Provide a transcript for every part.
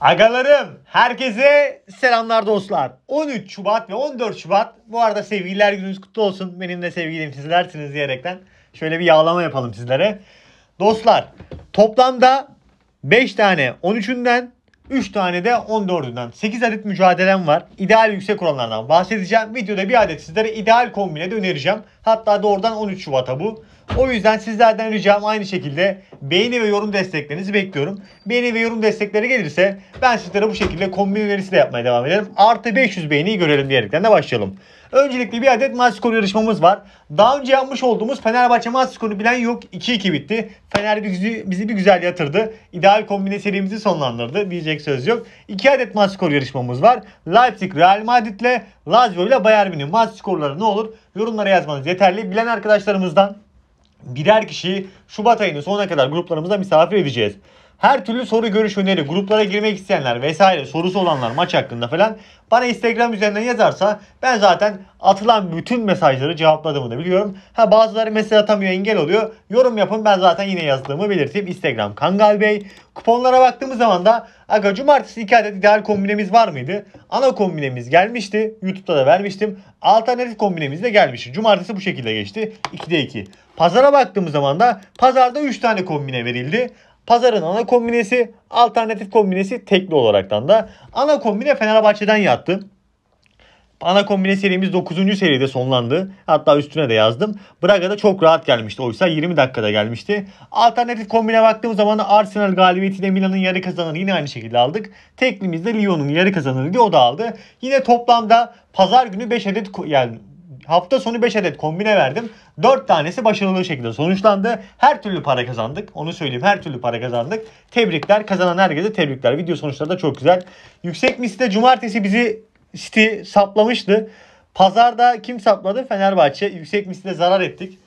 Agalarım, herkese selamlar dostlar. 13 Şubat ve 14 Şubat, bu arada sevgililer gününüz kutlu olsun. Benim de sevgilim sizlersiniz diyerekten şöyle bir yağlama yapalım sizlere. Dostlar, toplamda 5 tane 13'ünden 3 tane de 14'ünden 8 adet mücadelem var. İdeal yüksek oranlardan bahsedeceğim. Videoda bir adet sizlere ideal kombine de önereceğim. Hatta doğrudan 13 Şubat'a bu. O yüzden sizlerden ricam aynı şekilde beğeni ve yorum desteklerinizi bekliyorum. Beğeni ve yorum destekleri gelirse ben sizlere bu şekilde kombin önerisi de yapmaya devam ederim. Artı 500 beğeniyi görelim diyerekten de başlayalım. Öncelikle bir adet maç yarışmamız var. Daha önce yapmış olduğumuz Fenerbahçe maç skorunu bilen yok. 2-2 bitti. Fener bizi, bir güzel yatırdı. İdeal kombine serimizi sonlandırdı. Diyecek söz yok. 2 adet maç yarışmamız var. Leipzig Real Madrid ile Lazio ile Bayern Münih maç ne olur? Yorumlara yazmanız yeterli. Bilen arkadaşlarımızdan birer kişiyi Şubat ayının sonuna kadar gruplarımıza misafir edeceğiz. Her türlü soru görüş öneri, gruplara girmek isteyenler vesaire sorusu olanlar maç hakkında falan bana Instagram üzerinden yazarsa ben zaten atılan bütün mesajları cevapladığımı da biliyorum. Ha bazıları mesaj atamıyor engel oluyor. Yorum yapın ben zaten yine yazdığımı belirteyim. Instagram Kangal Bey. Kuponlara baktığımız zaman da aga cumartesi 2 adet ideal kombinemiz var mıydı? Ana kombinemiz gelmişti. Youtube'da da vermiştim. Alternatif kombinemiz de gelmişti. Cumartesi bu şekilde geçti. 2'de 2. Pazara baktığımız zaman da pazarda 3 tane kombine verildi. Pazarın ana kombinesi, alternatif kombinesi tekli olaraktan da. Ana kombine Fenerbahçe'den yattı. Ana kombine serimiz 9. seride sonlandı. Hatta üstüne de yazdım. Braga'da çok rahat gelmişti. Oysa 20 dakikada gelmişti. Alternatif kombine baktığımız zaman da Arsenal galibiyetiyle Milan'ın yarı kazananı yine aynı şekilde aldık. Teklimizde Lyon'un yarı kazananıydı. O da aldı. Yine toplamda pazar günü 5 adet yani Hafta sonu 5 adet kombine verdim. 4 tanesi başarılı şekilde sonuçlandı. Her türlü para kazandık. Onu söyleyeyim her türlü para kazandık. Tebrikler. Kazanan herkese tebrikler. Video sonuçları da çok güzel. Yüksek misli cumartesi bizi City saplamıştı. Pazarda kim sapladı? Fenerbahçe. Yüksek misli zarar ettik.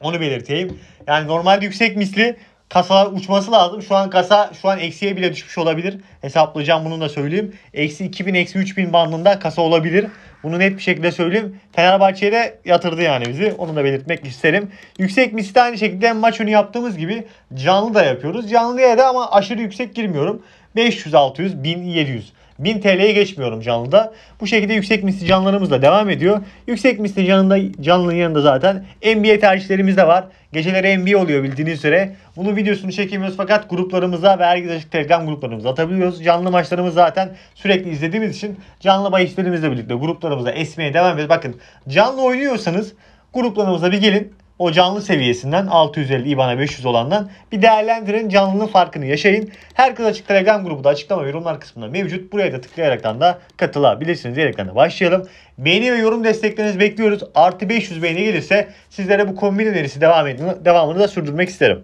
Onu belirteyim. Yani normalde yüksek misli kasalar uçması lazım. Şu an kasa şu an eksiye bile düşmüş olabilir. Hesaplayacağım bunu da söyleyeyim. Eksi 2000 eksi 3000 bandında kasa olabilir. Bunu net bir şekilde söyleyeyim. Fenerbahçe'ye de yatırdı yani bizi. Onu da belirtmek isterim. Yüksek misli aynı şekilde maç önü yaptığımız gibi canlı da yapıyoruz. Canlıya da ama aşırı yüksek girmiyorum. 500, 600, 1700 1000 TL'ye geçmiyorum canlıda. Bu şekilde yüksek misli canlarımızla devam ediyor. Yüksek misli canında, canlının yanında zaten NBA tercihlerimiz de var. Geceleri NBA oluyor bildiğiniz üzere. Bunun videosunu çekemiyoruz fakat gruplarımıza ve herkese açık telegram gruplarımıza atabiliyoruz. Canlı maçlarımız zaten sürekli izlediğimiz için canlı bahislerimizle birlikte gruplarımıza esmeye devam ediyoruz. Bakın canlı oynuyorsanız gruplarımıza bir gelin o canlı seviyesinden 650 IBAN'a 500 olandan bir değerlendirin. Canlının farkını yaşayın. Herkes Açık Telegram grubu da açıklama ve yorumlar kısmında mevcut. Buraya da tıklayaraktan da katılabilirsiniz. Diyerekten de başlayalım. Beğeni ve yorum desteklerinizi bekliyoruz. Artı 500 beğeni gelirse sizlere bu kombin önerisi devam edin, devamını da sürdürmek isterim.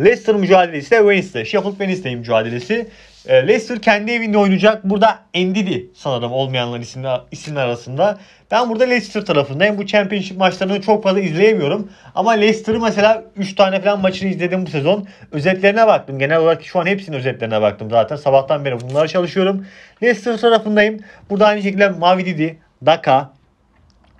Leicester mücadelesi de Wednesday. Sheffield Wednesday mücadelesi. Ee, Leicester kendi evinde oynayacak. Burada Endidi sanırım olmayanlar isimler arasında. Ben burada Leicester tarafındayım. Bu Championship maçlarını çok fazla izleyemiyorum. Ama Leicester'ı mesela 3 tane falan maçını izledim bu sezon. Özetlerine baktım. Genel olarak şu an hepsinin özetlerine baktım zaten. Sabahtan beri bunlara çalışıyorum. Leicester tarafındayım. Burada aynı şekilde Mavi Didi, Daka,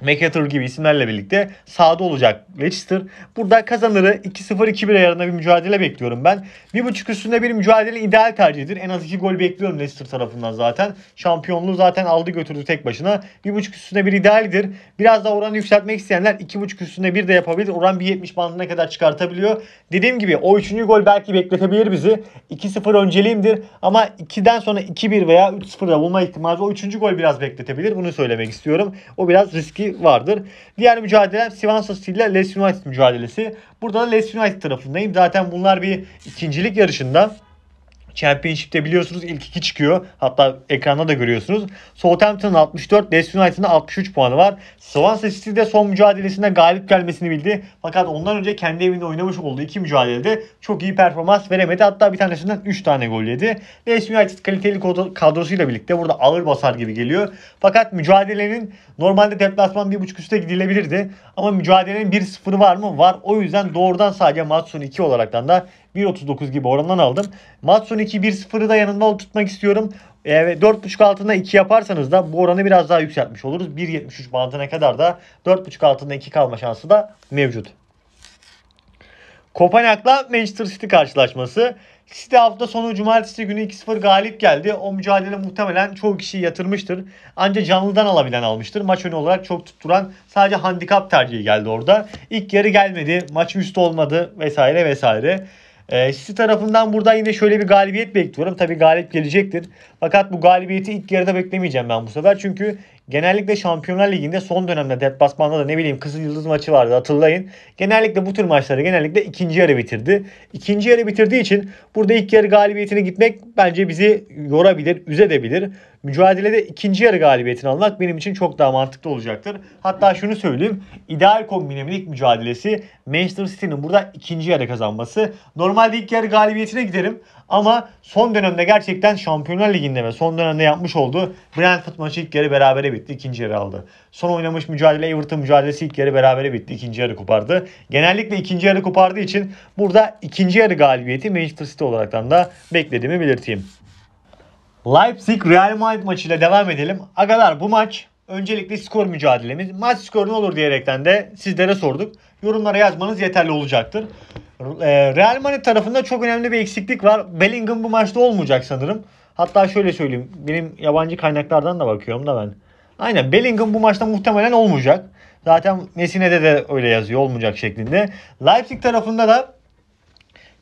McAther gibi isimlerle birlikte sahada olacak Leicester. Burada kazanırı 2-0-2-1 ayarında bir mücadele bekliyorum ben. 1.5 üstünde bir mücadele ideal tercihidir. En az 2 gol bekliyorum Leicester tarafından zaten. Şampiyonluğu zaten aldı götürdü tek başına. 1.5 üstünde bir idealdir. Biraz daha oranı yükseltmek isteyenler 2.5 üstünde bir de yapabilir. Oran 1.70 bandına kadar çıkartabiliyor. Dediğim gibi o 3. gol belki bekletebilir bizi. 2-0 önceliğimdir. Ama 2'den sonra 2-1 veya 3 0 da bulma ihtimali o 3. gol biraz bekletebilir. Bunu söylemek istiyorum. O biraz riski vardır. Diğer mücadelem Sivan Sosi ile Leeds United mücadelesi. Burada da Leeds United tarafındayım. Zaten bunlar bir ikincilik yarışında Championship'te biliyorsunuz ilk iki çıkıyor. Hatta ekranda da görüyorsunuz. Southampton'ın 64, Leeds United'ın 63 puanı var. Swansea City de son mücadelesinde galip gelmesini bildi. Fakat ondan önce kendi evinde oynamış olduğu iki mücadelede çok iyi performans veremedi. Hatta bir tanesinden 3 tane gol yedi. Leeds United kaliteli kadrosuyla birlikte burada ağır basar gibi geliyor. Fakat mücadelenin normalde deplasman 1.5 üstte gidilebilirdi. Ama mücadelenin 1-0 var mı? Var. O yüzden doğrudan sadece maç sonu 2 olaraktan da 1.39 gibi orandan aldım. Maç sonu 2-1-0'ı da yanında tutmak istiyorum. E, 4.5 altında 2 yaparsanız da bu oranı biraz daha yükseltmiş oluruz. 1.73 bandına kadar da 4.5 altında 2 kalma şansı da mevcut. Kopenhag'la Manchester City karşılaşması. City hafta sonu cumartesi günü 2-0 galip geldi. O mücadele muhtemelen çoğu kişi yatırmıştır. Ancak canlıdan alabilen almıştır. Maç önü olarak çok tutturan sadece handikap tercihi geldi orada. İlk yarı gelmedi, maç üstü olmadı vesaire vesaire. E, City tarafından buradan yine şöyle bir galibiyet bekliyorum. Tabi galip gelecektir. Fakat bu galibiyeti ilk yarıda beklemeyeceğim ben bu sefer. Çünkü genellikle Şampiyonlar Ligi'nde son dönemde basmanda da ne bileyim Kızıl Yıldız maçı vardı hatırlayın. Genellikle bu tür maçları genellikle ikinci yarı bitirdi. İkinci yarı bitirdiği için burada ilk yarı galibiyetine gitmek bence bizi yorabilir, üzedebilir mücadelede ikinci yarı galibiyetini almak benim için çok daha mantıklı olacaktır. Hatta şunu söyleyeyim. ideal ilk mücadelesi Manchester City'nin burada ikinci yarı kazanması. Normalde ilk yarı galibiyetine giderim ama son dönemde gerçekten Şampiyonlar Ligi'nde ve son dönemde yapmış olduğu Brentford maçı ilk yarı berabere bitti. ikinci yarı aldı. Son oynamış mücadele Everton mücadelesi ilk yarı berabere bitti. ikinci yarı kopardı. Genellikle ikinci yarı kopardığı için burada ikinci yarı galibiyeti Manchester City olaraktan da beklediğimi belirteyim. Leipzig Real Madrid maçıyla devam edelim. Agalar bu maç öncelikle skor mücadelemiz. Maç skoru ne olur diyerekten de sizlere sorduk. Yorumlara yazmanız yeterli olacaktır. Ee, Real Madrid tarafında çok önemli bir eksiklik var. Bellingham bu maçta olmayacak sanırım. Hatta şöyle söyleyeyim. Benim yabancı kaynaklardan da bakıyorum da ben. Aynen Bellingham bu maçta muhtemelen olmayacak. Zaten Nesine'de de öyle yazıyor olmayacak şeklinde. Leipzig tarafında da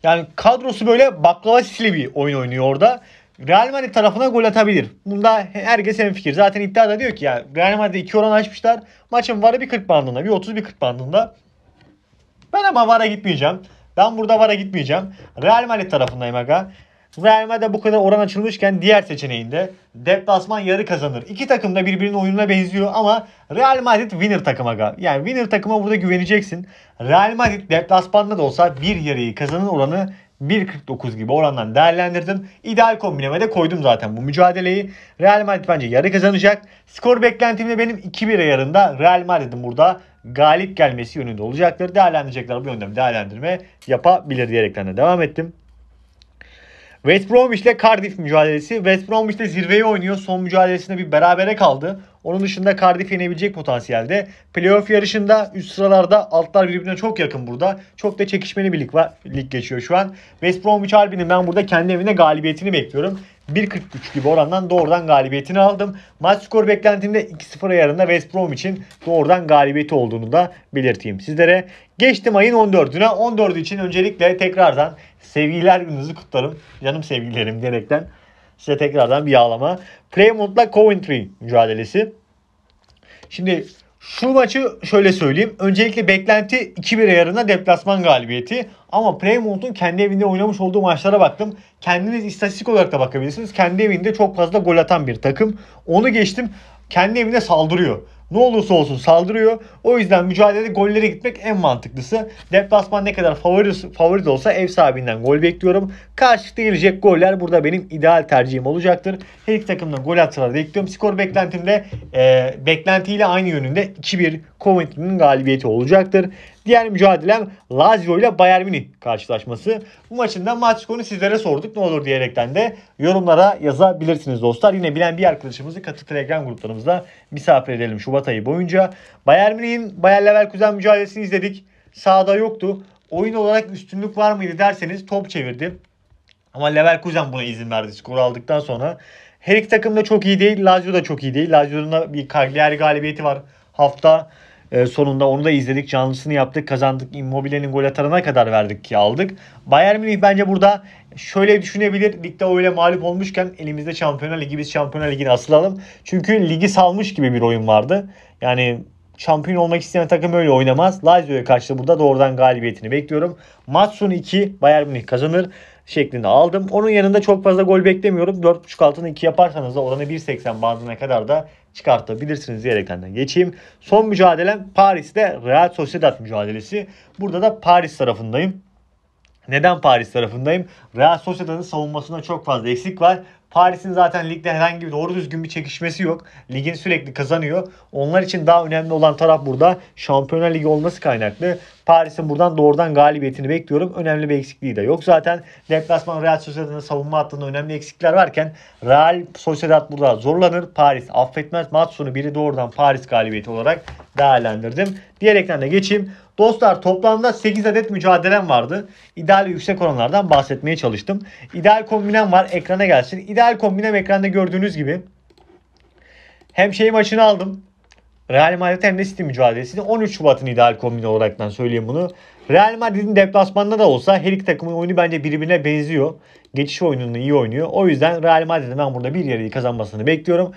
yani kadrosu böyle baklava sisli bir oyun oynuyor orada. Real Madrid tarafına gol atabilir. Bunda herkes hemfikir. Zaten iddia da diyor ki ya Real Madrid 2 oran açmışlar. Maçın varı bir 40 bandında, bir 30 bir 40 bandında. Ben ama VAR'a gitmeyeceğim. Ben burada VAR'a gitmeyeceğim. Real Madrid tarafındayım aga. Real Madrid bu kadar oran açılmışken diğer seçeneğinde deplasman yarı kazanır. İki takım da birbirinin oyununa benziyor ama Real Madrid winner takıma yani winner takıma burada güveneceksin. Real Madrid deplasmanda da olsa bir yarıyı kazanın oranı 1.49 gibi orandan değerlendirdim. İdeal kombineme de koydum zaten bu mücadeleyi. Real Madrid bence yarı kazanacak. Skor beklentimde benim 2-1'e yarında Real Madrid'in burada galip gelmesi yönünde olacaktır. Değerlendirecekler bu yönde değerlendirme yapabilir diyerekten de devam ettim. West Bromwich ile Cardiff mücadelesi. West Bromwich de zirveyi oynuyor. Son mücadelesinde bir berabere kaldı. Onun dışında Cardiff yenebilecek potansiyelde. Playoff yarışında üst sıralarda altlar birbirine çok yakın burada. Çok da çekişmeli bir lig, var, lig geçiyor şu an. West Bromwich Albion'in ben burada kendi evine galibiyetini bekliyorum. 1.43 gibi orandan doğrudan galibiyetini aldım. Maç skor beklentimde 2-0 ayarında West Brom için doğrudan galibiyeti olduğunu da belirteyim sizlere. Geçtim ayın 14'üne. 14 için öncelikle tekrardan sevgiler gününüzü kutlarım. Canım sevgilerim diyerekten size tekrardan bir yağlama. Playmont'la Coventry mücadelesi. Şimdi şu maçı şöyle söyleyeyim. Öncelikle beklenti 2-1 yarına deplasman galibiyeti. Ama Premont'un kendi evinde oynamış olduğu maçlara baktım. Kendiniz istatistik olarak da bakabilirsiniz. Kendi evinde çok fazla gol atan bir takım. Onu geçtim. Kendi evinde saldırıyor. Ne olursa olsun saldırıyor. O yüzden mücadelede gollere gitmek en mantıklısı. Deplasman ne kadar favori, favori de olsa ev sahibinden gol bekliyorum. Karşılıklı gelecek goller burada benim ideal tercihim olacaktır. Her iki takımdan gol atsalar bekliyorum. Skor beklentimde e, beklentiyle aynı yönünde 2-1 Coventry'nin galibiyeti olacaktır. Diğer mücadelem Lazio ile Bayern Münih karşılaşması. Bu maçın da maç skorunu sizlere sorduk ne olur diyerekten de yorumlara yazabilirsiniz dostlar. Yine bilen bir arkadaşımızı katı Telegram gruplarımızda misafir edelim Şubat ayı boyunca. Bayern Münih'in Bayern Leverkusen mücadelesini izledik. Sağda yoktu. Oyun olarak üstünlük var mıydı derseniz top çevirdi. Ama Leverkusen buna izin verdi skoru aldıktan sonra. Her iki takım da çok iyi değil. Lazio da çok iyi değil. Lazio'nun da bir Cagliari galibiyeti var hafta. E, sonunda onu da izledik. Canlısını yaptık. Kazandık. Immobile'nin gol atarına kadar verdik ki aldık. Bayern Münih bence burada şöyle düşünebilir. Ligde öyle mağlup olmuşken elimizde Şampiyonlar Ligi biz Şampiyonlar Ligi'ni asılalım. Çünkü ligi salmış gibi bir oyun vardı. Yani şampiyon olmak isteyen takım öyle oynamaz. Lazio'ya karşı burada doğrudan galibiyetini bekliyorum. matsun sonu 2 Bayern Münih kazanır şeklinde aldım. Onun yanında çok fazla gol beklemiyorum. 4.5 altını 2 yaparsanız da oranı 1.80 bandına kadar da çıkartabilirsiniz diyerekten de geçeyim. Son mücadelem Paris'te Real Sociedad mücadelesi. Burada da Paris tarafındayım. Neden Paris tarafındayım? Real Sociedad'ın savunmasında çok fazla eksik var. Paris'in zaten ligde herhangi bir doğru düzgün bir çekişmesi yok. Ligin sürekli kazanıyor. Onlar için daha önemli olan taraf burada Şampiyonlar Ligi olması kaynaklı. Paris'in buradan doğrudan galibiyetini bekliyorum. Önemli bir eksikliği de yok zaten. Deplasman Real Sociedad'ın savunma hattında önemli eksikler varken Real Sociedad burada zorlanır. Paris affetmez. Maç sonu biri doğrudan Paris galibiyeti olarak değerlendirdim. Diğer de geçeyim. Dostlar toplamda 8 adet mücadelem vardı. İdeal yüksek oranlardan bahsetmeye çalıştım. İdeal kombinem var ekrana gelsin. İdeal kombinem ekranda gördüğünüz gibi hem şey maçını aldım. Real Madrid hem de City mücadelesini 13 Şubat'ın ideal kombini olaraktan söyleyeyim bunu. Real Madrid'in deplasmanında da olsa her iki takımın oyunu bence birbirine benziyor. Geçiş oyununu iyi oynuyor. O yüzden Real Madrid'in ben burada bir yarıyı kazanmasını bekliyorum.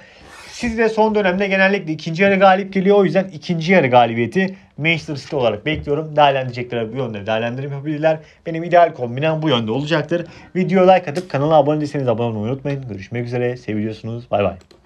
Siz de son dönemde genellikle ikinci yarı galip geliyor. O yüzden ikinci yarı galibiyeti Manchester City olarak bekliyorum. Değerlendirecekler bu yönde Değerlendirme yapabilirler. Benim ideal kombinem bu yönde olacaktır. Video like atıp kanala abone değilseniz abone olmayı unutmayın. Görüşmek üzere. Seviyorsunuz. Bay bay.